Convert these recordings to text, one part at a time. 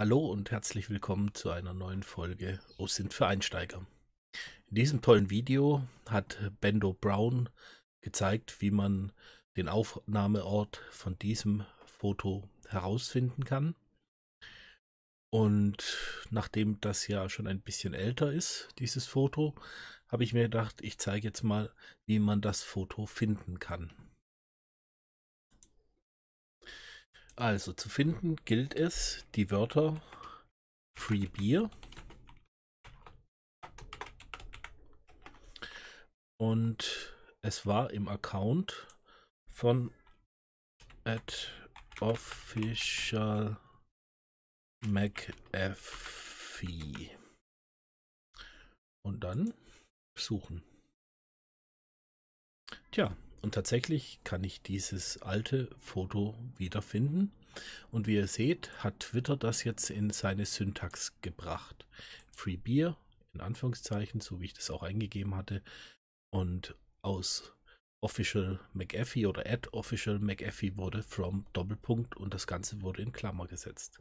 Hallo und herzlich willkommen zu einer neuen Folge O sind für Einsteiger. In diesem tollen Video hat Bendo Brown gezeigt, wie man den Aufnahmeort von diesem Foto herausfinden kann. Und nachdem das ja schon ein bisschen älter ist, dieses Foto, habe ich mir gedacht, ich zeige jetzt mal, wie man das Foto finden kann. Also zu finden gilt es die Wörter Free Beer und es war im Account von at official McAfee. Und dann suchen. Tja, und tatsächlich kann ich dieses alte Foto wiederfinden. Und wie ihr seht, hat Twitter das jetzt in seine Syntax gebracht. Free Beer, in Anführungszeichen, so wie ich das auch eingegeben hatte. Und aus Official McAfee oder at Official McAfee wurde from Doppelpunkt und das Ganze wurde in Klammer gesetzt.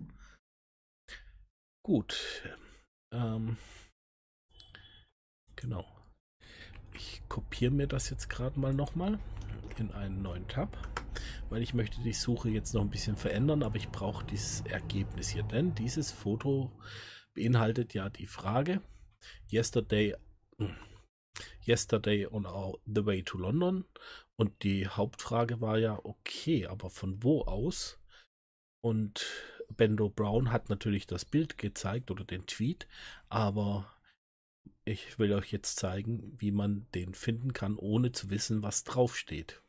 Gut. Ähm, genau ich kopiere mir das jetzt gerade mal nochmal in einen neuen Tab, weil ich möchte die Suche jetzt noch ein bisschen verändern, aber ich brauche dieses Ergebnis hier, denn dieses Foto beinhaltet ja die Frage Yesterday hm, Yesterday on our, the way to London und die Hauptfrage war ja okay, aber von wo aus? Und Bendo Brown hat natürlich das Bild gezeigt oder den Tweet, aber ich will euch jetzt zeigen, wie man den finden kann, ohne zu wissen, was draufsteht.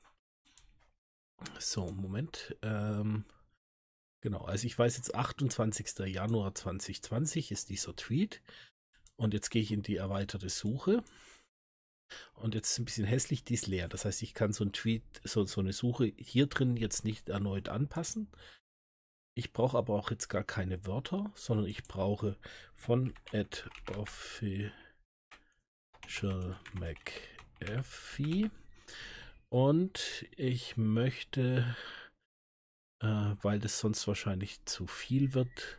So, Moment. Ähm, genau, also ich weiß jetzt, 28. Januar 2020 ist dieser Tweet. Und jetzt gehe ich in die erweiterte Suche. Und jetzt ist ein bisschen hässlich, die ist leer. Das heißt, ich kann so ein Tweet, so, so eine Suche hier drin jetzt nicht erneut anpassen. Ich brauche aber auch jetzt gar keine Wörter, sondern ich brauche von at official Rachel McAfee. Und ich möchte, äh, weil das sonst wahrscheinlich zu viel wird,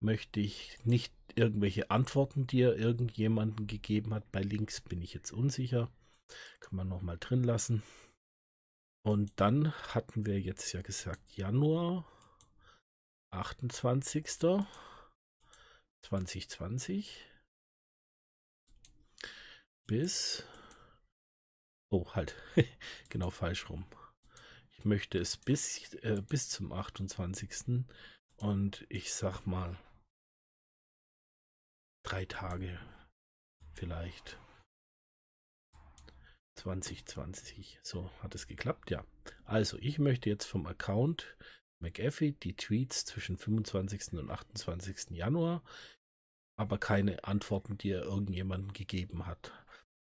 möchte ich nicht irgendwelche Antworten, die er irgendjemanden gegeben hat. Bei Links bin ich jetzt unsicher. Kann man nochmal drin lassen. Und dann hatten wir jetzt ja gesagt Januar 28. 2020 bis. Oh, halt. genau falsch rum. Ich möchte es bis, äh, bis zum 28. Und ich sag mal, drei Tage vielleicht. 2020. So hat es geklappt, ja. Also, ich möchte jetzt vom Account McAfee die Tweets zwischen 25. und 28. Januar, aber keine Antworten, die er irgendjemandem gegeben hat.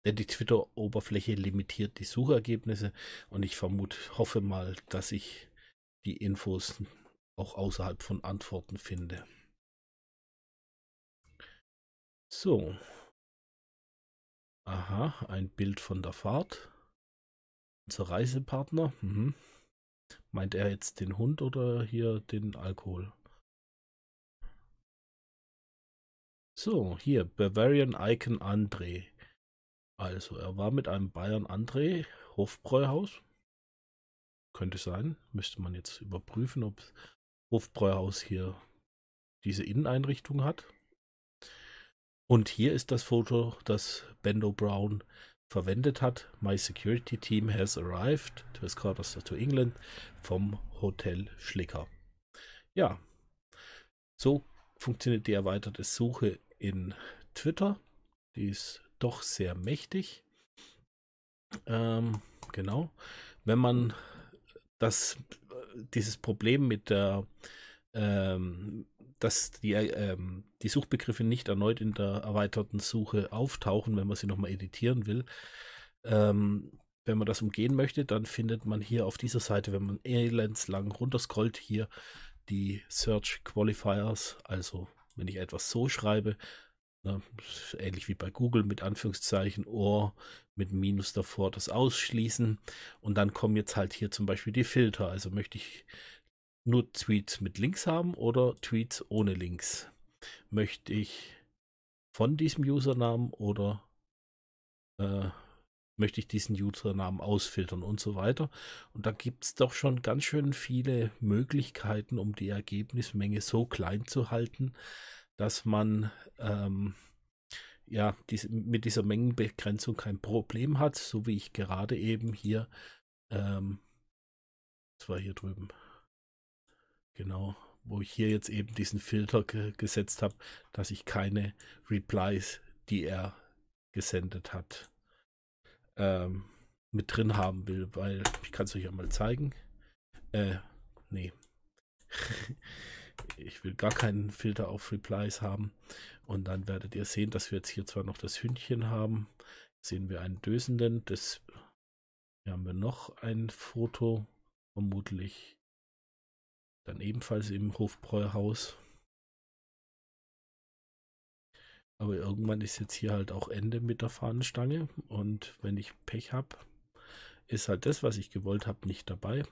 Denn die Twitter-Oberfläche limitiert die Suchergebnisse und ich vermute, hoffe mal, dass ich die Infos auch außerhalb von Antworten finde. So. Aha, ein Bild von der Fahrt. Unser Reisepartner. Mhm. Meint er jetzt den Hund oder hier den Alkohol? So, hier, Bavarian Icon André. Also, er war mit einem Bayern André Hofbräuhaus. Könnte sein. Müsste man jetzt überprüfen, ob Hofbräuhaus hier diese Inneneinrichtung hat. Und hier ist das Foto, das Bendo Brown verwendet hat. My security team has arrived to escort us to England vom Hotel Schlicker. Ja, so funktioniert die erweiterte Suche in Twitter. Die ist doch sehr mächtig. Ähm, genau. Wenn man das, dieses Problem mit der, ähm, dass die, ähm, die Suchbegriffe nicht erneut in der erweiterten Suche auftauchen, wenn man sie nochmal editieren will, ähm, wenn man das umgehen möchte, dann findet man hier auf dieser Seite, wenn man elends lang runterscrollt, hier die Search Qualifiers. Also, wenn ich etwas so schreibe, Ne? ähnlich wie bei Google mit Anführungszeichen OR mit Minus davor das ausschließen und dann kommen jetzt halt hier zum Beispiel die Filter. Also möchte ich nur Tweets mit Links haben oder Tweets ohne Links? Möchte ich von diesem Usernamen oder äh, möchte ich diesen Usernamen ausfiltern und so weiter. Und da gibt es doch schon ganz schön viele Möglichkeiten, um die Ergebnismenge so klein zu halten, dass man ähm, ja dies, mit dieser Mengenbegrenzung kein Problem hat, so wie ich gerade eben hier, ähm, das war hier drüben, genau, wo ich hier jetzt eben diesen Filter ge gesetzt habe, dass ich keine Replies, die er gesendet hat, ähm, mit drin haben will, weil ich kann es euch ja mal zeigen. Äh, nee, will gar keinen Filter auf Replies haben. Und dann werdet ihr sehen, dass wir jetzt hier zwar noch das Hündchen haben. Sehen wir einen Dösenden. Das hier haben wir noch ein Foto. Vermutlich dann ebenfalls im Hofbräuhaus. Aber irgendwann ist jetzt hier halt auch Ende mit der Fahnenstange. Und wenn ich Pech habe, ist halt das, was ich gewollt habe, nicht dabei.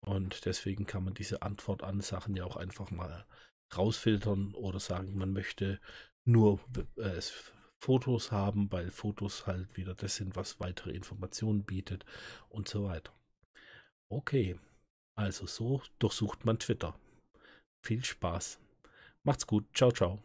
Und deswegen kann man diese Antwort an Sachen ja auch einfach mal rausfiltern oder sagen, man möchte nur äh, Fotos haben, weil Fotos halt wieder das sind, was weitere Informationen bietet und so weiter. Okay, also so durchsucht man Twitter. Viel Spaß. Macht's gut. Ciao, ciao.